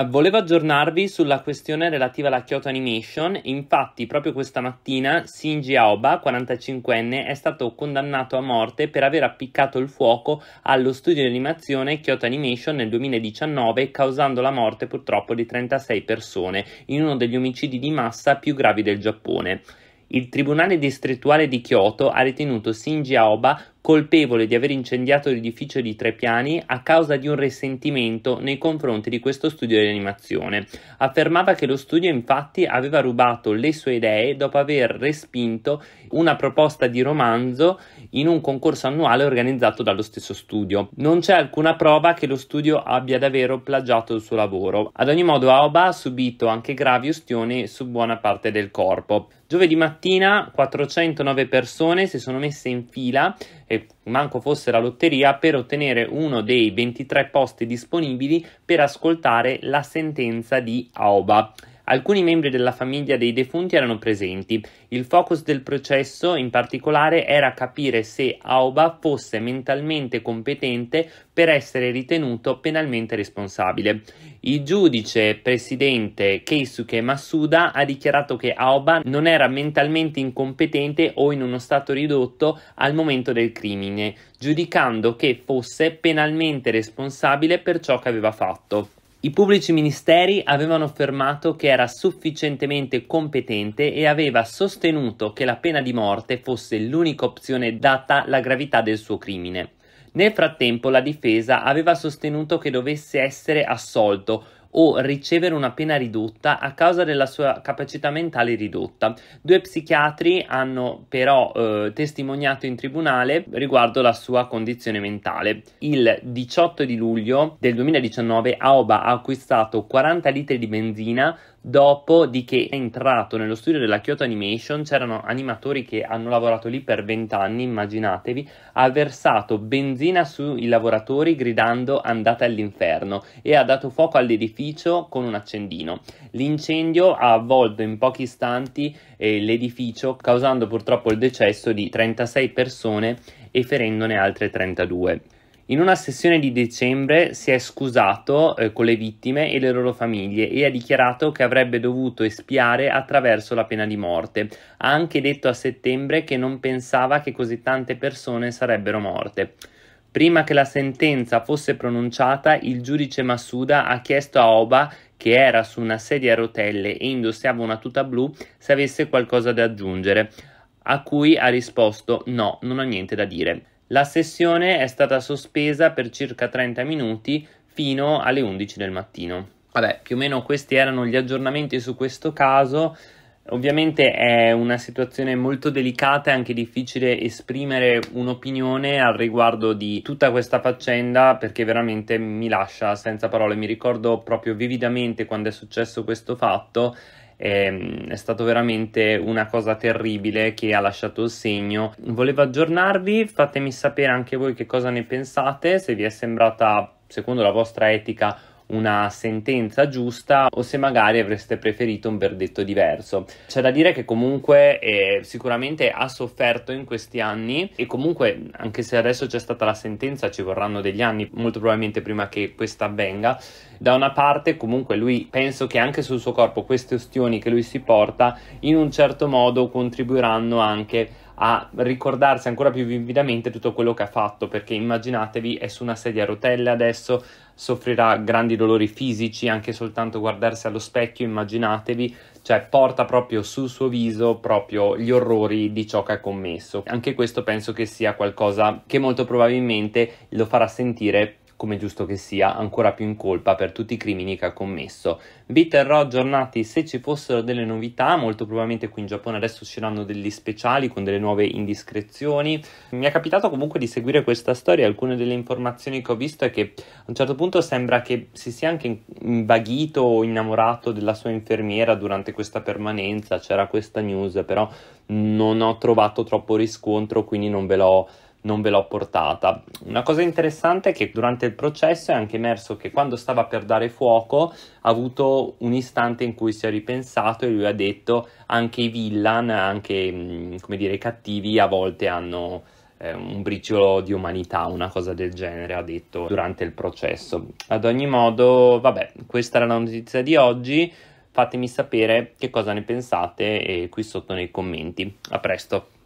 Eh, volevo aggiornarvi sulla questione relativa alla Kyoto Animation. Infatti, proprio questa mattina Shinji Aoba, 45enne, è stato condannato a morte per aver appiccato il fuoco allo studio di animazione Kyoto Animation nel 2019, causando la morte purtroppo di 36 persone in uno degli omicidi di massa più gravi del Giappone. Il Tribunale distrettuale di Kyoto ha ritenuto Shinji Aoba colpevole di aver incendiato l'edificio di tre piani a causa di un risentimento nei confronti di questo studio di animazione. Affermava che lo studio infatti aveva rubato le sue idee dopo aver respinto una proposta di romanzo in un concorso annuale organizzato dallo stesso studio. Non c'è alcuna prova che lo studio abbia davvero plagiato il suo lavoro. Ad ogni modo Aoba ha subito anche gravi ustioni su buona parte del corpo. Giovedì mattina 409 persone si sono messe in fila e manco fosse la lotteria per ottenere uno dei 23 posti disponibili per ascoltare la sentenza di Aoba Alcuni membri della famiglia dei defunti erano presenti. Il focus del processo, in particolare, era capire se Aoba fosse mentalmente competente per essere ritenuto penalmente responsabile. Il giudice presidente Keisuke Masuda ha dichiarato che Aoba non era mentalmente incompetente o in uno stato ridotto al momento del crimine, giudicando che fosse penalmente responsabile per ciò che aveva fatto. I pubblici ministeri avevano affermato che era sufficientemente competente e aveva sostenuto che la pena di morte fosse l'unica opzione data la gravità del suo crimine. Nel frattempo la difesa aveva sostenuto che dovesse essere assolto o ricevere una pena ridotta a causa della sua capacità mentale ridotta. Due psichiatri hanno però eh, testimoniato in tribunale riguardo la sua condizione mentale. Il 18 di luglio del 2019 Aoba ha acquistato 40 litri di benzina Dopodiché è entrato nello studio della Kyoto Animation, c'erano animatori che hanno lavorato lì per vent'anni, immaginatevi, ha versato benzina sui lavoratori gridando andate all'inferno e ha dato fuoco all'edificio con un accendino. L'incendio ha avvolto in pochi istanti eh, l'edificio causando purtroppo il decesso di 36 persone e ferendone altre 32. In una sessione di dicembre si è scusato eh, con le vittime e le loro famiglie e ha dichiarato che avrebbe dovuto espiare attraverso la pena di morte. Ha anche detto a settembre che non pensava che così tante persone sarebbero morte. Prima che la sentenza fosse pronunciata, il giudice Massuda ha chiesto a Oba, che era su una sedia a rotelle e indossava una tuta blu, se avesse qualcosa da aggiungere, a cui ha risposto no, non ho niente da dire. La sessione è stata sospesa per circa 30 minuti fino alle 11 del mattino. Vabbè, più o meno questi erano gli aggiornamenti su questo caso. Ovviamente è una situazione molto delicata e anche difficile esprimere un'opinione al riguardo di tutta questa faccenda perché veramente mi lascia senza parole. Mi ricordo proprio vividamente quando è successo questo fatto Ehm, è stato veramente una cosa terribile che ha lasciato il segno. Volevo aggiornarvi, fatemi sapere anche voi che cosa ne pensate, se vi è sembrata secondo la vostra etica una sentenza giusta o se magari avreste preferito un verdetto diverso. C'è da dire che comunque eh, sicuramente ha sofferto in questi anni e comunque anche se adesso c'è stata la sentenza ci vorranno degli anni, molto probabilmente prima che questa avvenga, da una parte comunque lui penso che anche sul suo corpo queste ostioni che lui si porta in un certo modo contribuiranno anche a ricordarsi ancora più vividamente tutto quello che ha fatto perché immaginatevi è su una sedia a rotelle adesso soffrirà grandi dolori fisici, anche soltanto guardarsi allo specchio, immaginatevi, cioè porta proprio sul suo viso proprio gli orrori di ciò che ha commesso. Anche questo penso che sia qualcosa che molto probabilmente lo farà sentire come giusto che sia, ancora più in colpa per tutti i crimini che ha commesso. Vi terrò aggiornati, se ci fossero delle novità, molto probabilmente qui in Giappone adesso usciranno degli speciali con delle nuove indiscrezioni. Mi è capitato comunque di seguire questa storia, alcune delle informazioni che ho visto è che a un certo punto sembra che si sia anche invaghito o innamorato della sua infermiera durante questa permanenza, c'era questa news, però non ho trovato troppo riscontro, quindi non ve l'ho non ve l'ho portata. Una cosa interessante è che durante il processo è anche emerso che quando stava per dare fuoco ha avuto un istante in cui si è ripensato e lui ha detto anche i villan, anche come dire i cattivi a volte hanno eh, un briciolo di umanità, una cosa del genere ha detto durante il processo. Ad ogni modo, vabbè, questa era la notizia di oggi. Fatemi sapere che cosa ne pensate qui sotto nei commenti. A presto!